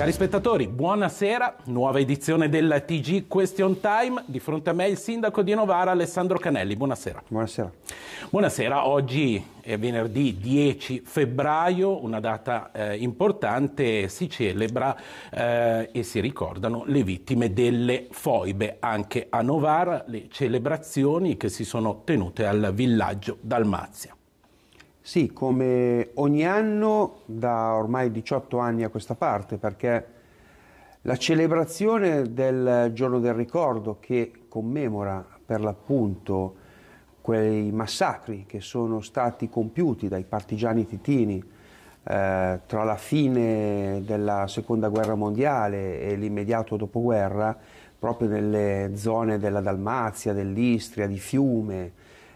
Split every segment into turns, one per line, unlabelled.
Cari spettatori, buonasera, nuova edizione della TG Question Time. Di fronte a me il sindaco di Novara Alessandro Canelli. Buonasera. Buonasera. Buonasera, oggi è venerdì 10 febbraio, una data eh, importante, si celebra eh, e si ricordano le vittime delle foibe anche a Novara, le celebrazioni che si sono tenute al villaggio Dalmazia.
Sì, come ogni anno da ormai 18 anni a questa parte, perché la celebrazione del giorno del ricordo che commemora per l'appunto quei massacri che sono stati compiuti dai partigiani titini eh, tra la fine della seconda guerra mondiale e l'immediato dopoguerra, proprio nelle zone della Dalmazia, dell'Istria, di Fiume,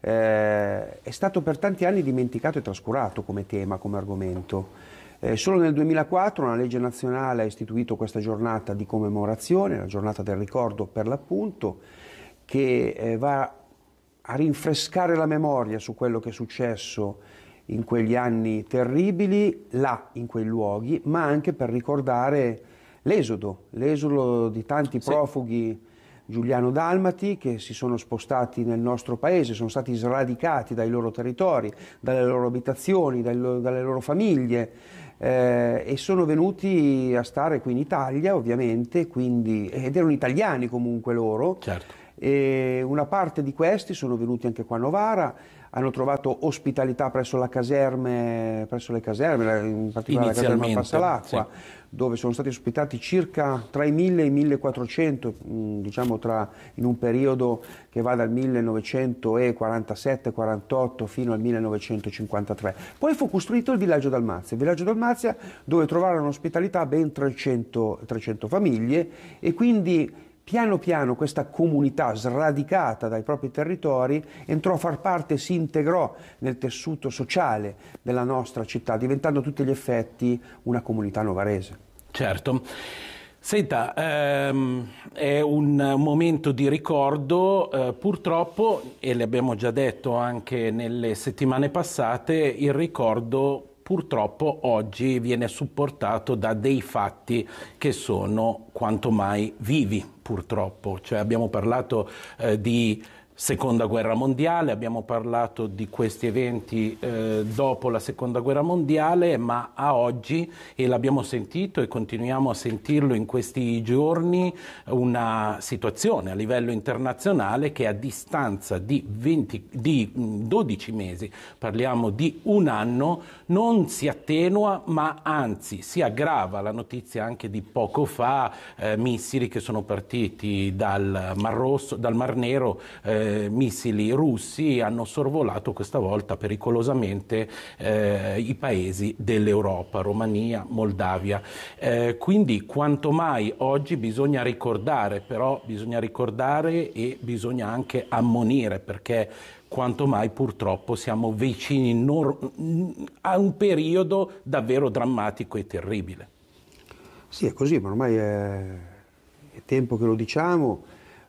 eh, è stato per tanti anni dimenticato e trascurato come tema, come argomento. Eh, solo nel 2004 una legge nazionale ha istituito questa giornata di commemorazione, la giornata del ricordo per l'appunto, che eh, va a rinfrescare la memoria su quello che è successo in quegli anni terribili, là in quei luoghi, ma anche per ricordare l'esodo, l'esodo di tanti profughi. Sì Giuliano Dalmati che si sono spostati nel nostro paese, sono stati sradicati dai loro territori, dalle loro abitazioni, dai, dalle loro famiglie eh, e sono venuti a stare qui in Italia ovviamente, quindi, ed erano italiani comunque loro. Certo. una parte di questi sono venuti anche qua a Novara hanno trovato ospitalità presso, caserme, presso le caserme, in particolare la caserma Passalacqua, sì. dove sono stati ospitati circa tra i 1000 e i 1400, mm, diciamo tra, in un periodo che va dal 1947-48 fino al 1953. Poi fu costruito il villaggio Dalmazia, il villaggio Dalmazia dove trovarono ospitalità ben 300, 300 famiglie e quindi Piano piano questa comunità sradicata dai propri territori entrò a far parte, si integrò nel tessuto sociale della nostra città, diventando a tutti gli effetti una comunità novarese.
Certo. Senta, ehm, è un momento di ricordo, eh, purtroppo, e le abbiamo già detto anche nelle settimane passate, il ricordo purtroppo oggi viene supportato da dei fatti che sono quanto mai vivi, purtroppo. Cioè abbiamo parlato eh, di Seconda Guerra Mondiale, abbiamo parlato di questi eventi eh, dopo la Seconda Guerra Mondiale, ma a oggi, e l'abbiamo sentito e continuiamo a sentirlo in questi giorni, una situazione a livello internazionale che a distanza di, 20, di 12 mesi, parliamo di un anno, non si attenua ma anzi si aggrava. La notizia anche di poco fa, eh, missili che sono partiti dal Mar, Rosso, dal Mar Nero. Eh, eh, missili russi hanno sorvolato questa volta pericolosamente eh, i paesi dell'Europa, Romania, Moldavia. Eh, quindi quanto mai oggi bisogna ricordare, però bisogna ricordare e bisogna anche ammonire perché quanto mai purtroppo siamo vicini a un periodo davvero drammatico e terribile.
Sì, è così, ma ormai è, è tempo che lo diciamo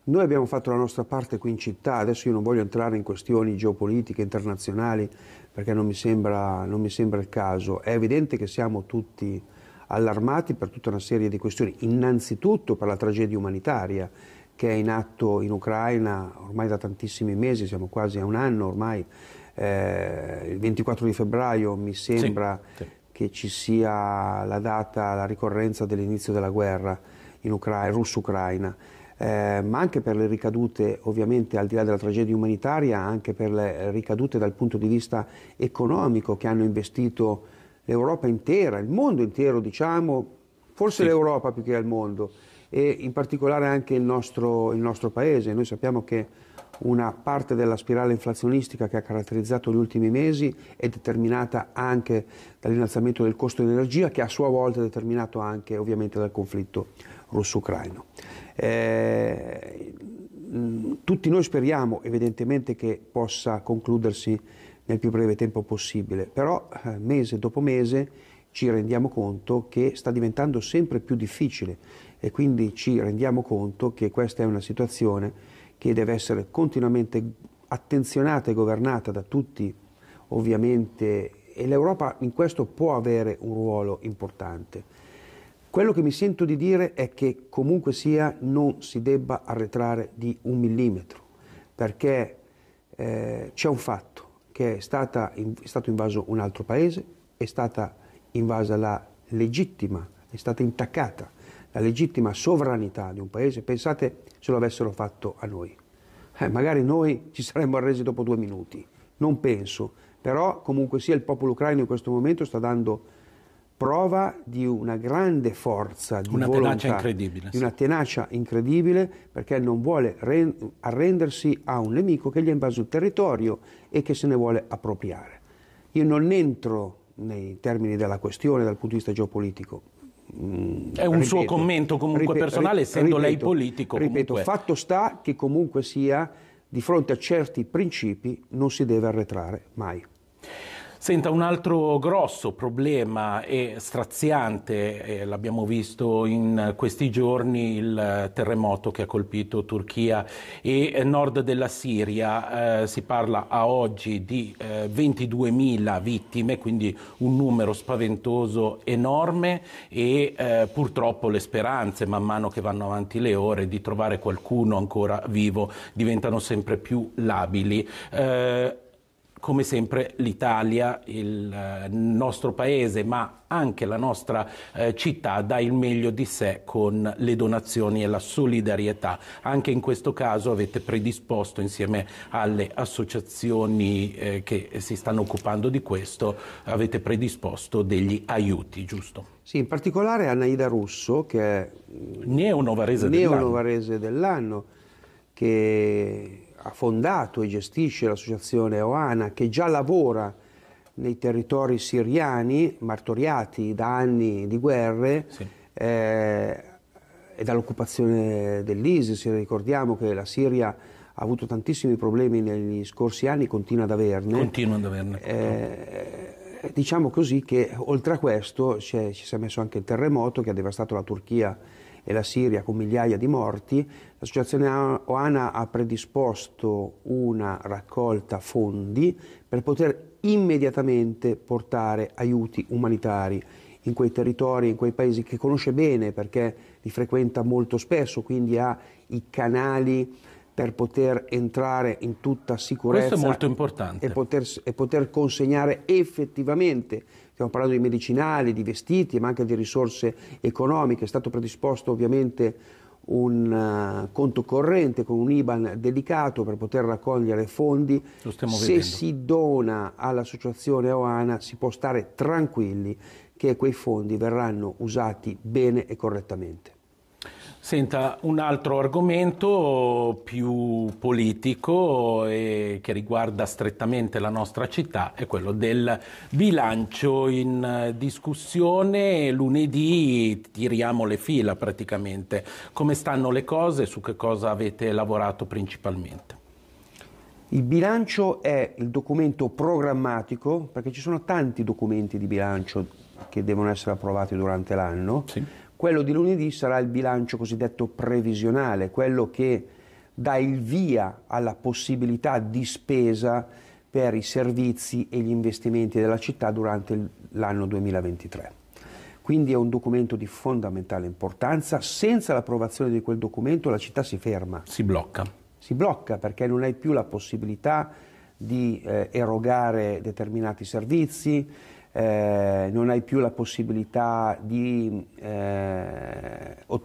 noi abbiamo fatto la nostra parte qui in città, adesso io non voglio entrare in questioni geopolitiche internazionali perché non mi sembra, non mi sembra il caso. È evidente che siamo tutti allarmati per tutta una serie di questioni, innanzitutto per la tragedia umanitaria che è in atto in Ucraina ormai da tantissimi mesi, siamo quasi a un anno ormai, eh, il 24 di febbraio mi sembra sì, sì. che ci sia la data, la ricorrenza dell'inizio della guerra in Ucra- russo-ucraina. Eh, ma anche per le ricadute ovviamente al di là della tragedia umanitaria, anche per le ricadute dal punto di vista economico che hanno investito l'Europa intera, il mondo intero diciamo, forse sì. l'Europa più che il mondo e in particolare anche il nostro, il nostro paese. Noi sappiamo che una parte della spirale inflazionistica che ha caratterizzato gli ultimi mesi è determinata anche dall'innalzamento del costo dell'energia che a sua volta è determinato anche ovviamente dal conflitto russo-ucraino. Eh, tutti noi speriamo evidentemente che possa concludersi nel più breve tempo possibile, però eh, mese dopo mese ci rendiamo conto che sta diventando sempre più difficile e quindi ci rendiamo conto che questa è una situazione che deve essere continuamente attenzionata e governata da tutti, ovviamente, e l'Europa in questo può avere un ruolo importante. Quello che mi sento di dire è che comunque sia non si debba arretrare di un millimetro, perché eh, c'è un fatto che è, stata, è stato invaso un altro paese, è stata invasa la legittima, è stata intaccata la legittima sovranità di un paese, pensate se lo avessero fatto a noi. Eh, magari noi ci saremmo arresi dopo due minuti, non penso, però comunque sia il popolo ucraino in questo momento sta dando prova di una grande forza, di una volontà, tenacia
incredibile, di una
tenacia incredibile perché non vuole arrendersi a un nemico che gli ha invaso il territorio e che se ne vuole appropriare. Io non entro nei termini della questione dal punto di vista geopolitico, è un ripeto, suo commento comunque ripeto, personale, essendo ripeto, lei politico. Ripeto, comunque. fatto sta che comunque sia, di fronte a certi principi non si deve arretrare mai.
Senta, un altro grosso problema e straziante, eh, l'abbiamo visto in questi giorni, il terremoto che ha colpito Turchia e nord della Siria. Eh, si parla a oggi di eh, 22.000 vittime, quindi un numero spaventoso enorme e eh, purtroppo le speranze, man mano che vanno avanti le ore, di trovare qualcuno ancora vivo diventano sempre più labili. Eh, come sempre l'Italia, il eh, nostro paese, ma anche la nostra eh, città dà il meglio di sé con le donazioni e la solidarietà. Anche in questo caso avete predisposto insieme alle associazioni eh, che si stanno occupando di questo, avete predisposto degli aiuti,
giusto? Sì, in particolare Anaida Russo, che è neo-novarese dell'anno, neo-novarese dell che ha fondato e gestisce l'associazione Oana, che già lavora nei territori siriani martoriati da anni di guerre sì. eh, e dall'occupazione dell'ISIS. Ricordiamo che la Siria ha avuto tantissimi problemi negli scorsi anni, continua ad averne.
Continua ad averne.
Eh, diciamo così che oltre a questo ci si è messo anche il terremoto che ha devastato la Turchia e la Siria con migliaia di morti, l'associazione OANA ha predisposto una raccolta fondi per poter immediatamente portare aiuti umanitari in quei territori, in quei paesi che conosce bene perché li frequenta molto spesso, quindi ha i canali per poter entrare in tutta sicurezza. Questo è molto importante. E poter, e poter consegnare effettivamente stiamo parlando di medicinali, di vestiti, ma anche di risorse economiche. È stato predisposto ovviamente un uh, conto corrente con un IBAN dedicato per poter raccogliere fondi. Se vedendo. si dona all'associazione OANA si può stare tranquilli che quei fondi verranno usati bene e correttamente.
Senta, un altro argomento più politico e che riguarda strettamente la nostra città è quello del bilancio in eh, discussione. Lunedì tiriamo le fila praticamente. Come stanno le cose? Su che cosa avete lavorato principalmente?
Il bilancio è il documento programmatico perché ci sono tanti documenti di bilancio che devono essere approvati durante l'anno. Sì quello di lunedì sarà il bilancio cosiddetto previsionale, quello che dà il via alla possibilità di spesa per i servizi e gli investimenti della città durante l'anno 2023. Quindi è un documento di fondamentale importanza. Senza l'approvazione di quel documento la città si ferma. Si blocca. Si blocca perché non hai più la possibilità di eh, erogare determinati servizi, eh, non hai più la possibilità di eh,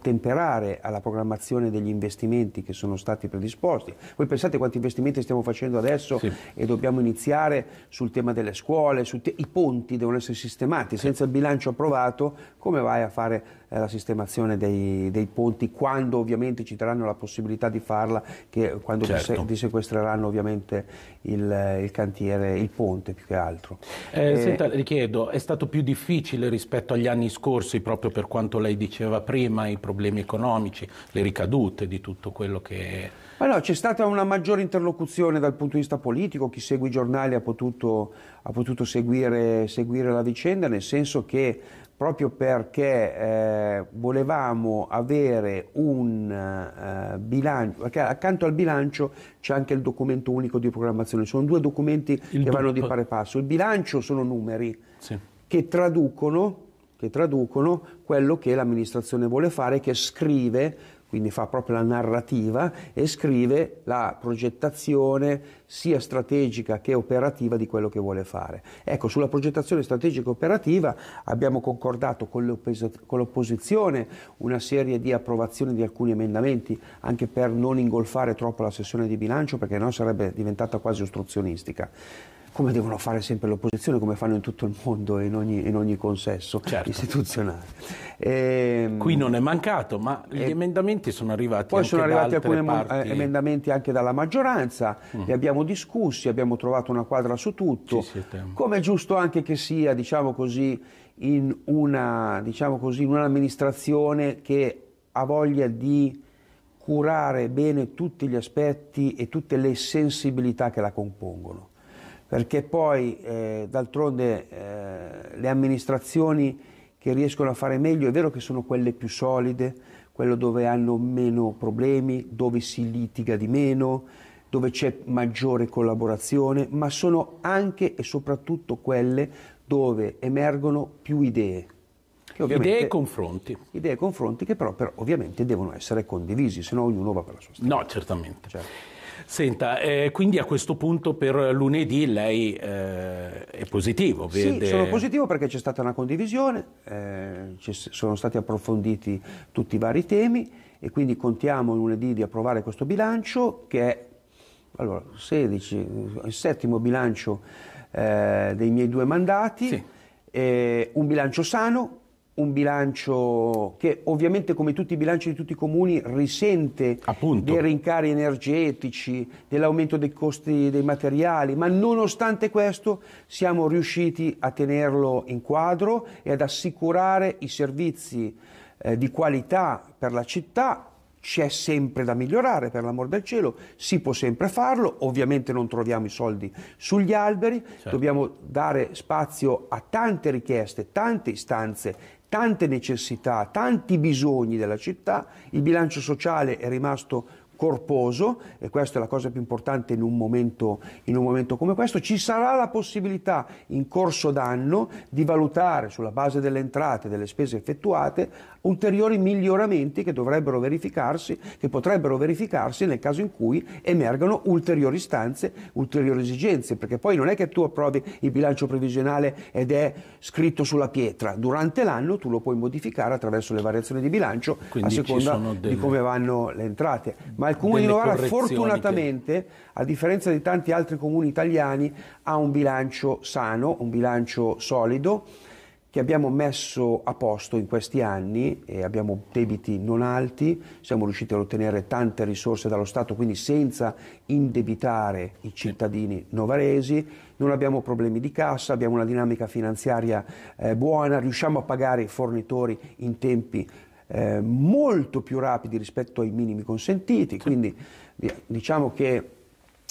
ottemperare alla programmazione degli investimenti che sono stati predisposti. Voi pensate quanti investimenti stiamo facendo adesso sì. e dobbiamo iniziare sul tema delle scuole, te- i ponti devono essere sistemati, senza il bilancio approvato come vai a fare la sistemazione dei, dei, ponti, quando ovviamente ci daranno la possibilità di farla, che, quando certo. ti, sequestreranno ovviamente il, il, cantiere, il ponte più che altro. Eh, eh, senta,
richiedo, è stato più difficile rispetto agli anni scorsi, proprio per quanto lei diceva prima, i problemi economici, le ricadute di tutto quello che
ma no, c'è stata una maggiore interlocuzione dal punto di vista politico, chi segue i giornali ha potuto, ha potuto seguire, seguire, la vicenda, nel senso che proprio perché eh, volevamo avere un eh, bilancio, perché accanto al bilancio c'è anche il documento unico di programmazione, sono due documenti il che vanno di pari passo, il bilancio sono numeri sì. che traducono che traducono quello che l'amministrazione vuole fare, che scrive quindi fa proprio la narrativa e scrive la progettazione, sia strategica che operativa di quello che vuole fare. Ecco, sulla progettazione strategica e operativa abbiamo concordato con, l'oppos- con l'opposizione una serie di approvazioni di alcuni emendamenti, anche per non ingolfare troppo la sessione di bilancio, perché no sarebbe diventata quasi ostruzionistica come devono fare sempre l'opposizione, come fanno in tutto il mondo e in ogni, in ogni consesso certo. istituzionale. E, ehm, Qui non è mancato, ma gli e, eh, emendamenti sono arrivati. Poi sono arrivati alcuni parti... Eh, emendamenti anche dalla maggioranza, mm. li abbiamo siamo discussi, abbiamo trovato una quadra su tutto, come è giusto anche che sia, diciamo così, in, una, diciamo così, in un'amministrazione che ha voglia di curare bene tutti gli aspetti e tutte le sensibilità che la compongono. Perché poi, eh, d'altronde, eh, le amministrazioni che riescono a fare meglio, è vero che sono quelle più solide, quelle dove hanno meno problemi, dove si litiga di meno, dove c'è maggiore collaborazione, ma sono anche e soprattutto quelle dove emergono più idee. Idee e confronti. Idee e confronti che però, però, ovviamente devono essere condivisi, se no ognuno va per la sua strada. No, certamente. Certo.
Senta, eh, quindi a questo punto per lunedì
lei eh, è positivo? Vede... Sì, sono positivo perché c'è stata una condivisione, eh, sono stati approfonditi tutti i vari temi e quindi contiamo lunedì di approvare questo bilancio che è allora, 16, il settimo bilancio eh, dei miei due mandati, sì. eh, un bilancio sano, un bilancio che ovviamente come tutti i bilanci di tutti i comuni risente Appunto. dei rincari energetici, dell'aumento dei costi dei materiali, ma nonostante questo siamo riusciti a tenerlo in quadro e ad assicurare i servizi eh, di qualità per la città c'è sempre da migliorare, per l'amor del cielo, si può sempre farlo, ovviamente non troviamo i soldi sugli alberi, certo. dobbiamo dare spazio a tante richieste, tante istanze, tante necessità, tanti bisogni della città, il bilancio sociale è rimasto corposo e questa è la cosa più importante in un, momento, in un momento come questo, ci sarà la possibilità in corso d'anno di valutare sulla base delle entrate e delle spese effettuate ulteriori miglioramenti che dovrebbero verificarsi, che potrebbero verificarsi nel caso in cui emergano ulteriori stanze, ulteriori esigenze, perché poi non è che tu approvi il bilancio previsionale ed è scritto sulla pietra, durante l'anno tu lo puoi modificare attraverso le variazioni di bilancio Quindi a seconda delle... di come vanno le entrate. Ma ma il comune di Novara fortunatamente, che... a differenza di tanti altri comuni italiani, ha un bilancio sano, un bilancio solido che abbiamo messo a posto in questi anni e abbiamo debiti non alti, siamo riusciti ad ottenere tante risorse dallo Stato, quindi senza indebitare i cittadini novaresi, non abbiamo problemi di cassa, abbiamo una dinamica finanziaria eh, buona, riusciamo a pagare i fornitori in tempi eh, molto più rapidi rispetto ai minimi consentiti, quindi diciamo che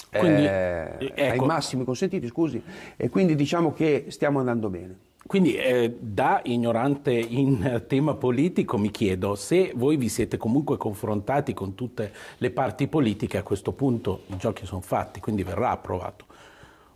eh, quindi, eh, ecco, ai massimi consentiti, scusi, e quindi diciamo che stiamo andando bene. Quindi eh, da ignorante
in tema politico mi chiedo se voi vi siete comunque confrontati con tutte le parti politiche, a questo punto i giochi sono fatti, quindi verrà approvato.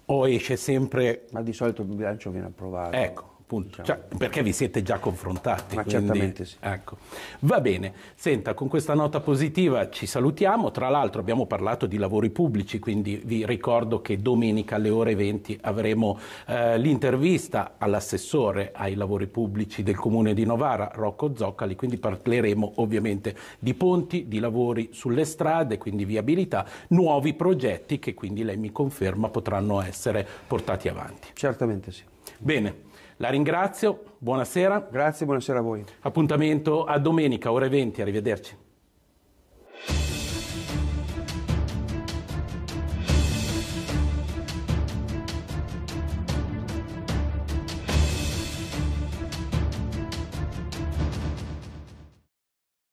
O esce sempre... Ma di solito il bilancio viene approvato. Ecco. Diciamo. Cioè, perché vi siete già confrontati. Ma quindi, certamente sì. Ecco. Va bene, senta, con questa nota positiva ci salutiamo. Tra l'altro abbiamo parlato di lavori pubblici, quindi vi ricordo che domenica alle ore 20 avremo eh, l'intervista all'assessore ai lavori pubblici del Comune di Novara, Rocco Zoccali, quindi parleremo ovviamente di ponti, di lavori sulle strade, quindi viabilità, nuovi progetti che quindi lei mi conferma potranno essere portati avanti. Certamente sì. Bene. La ringrazio, buonasera. Grazie, buonasera a voi. Appuntamento a domenica, ore 20, arrivederci.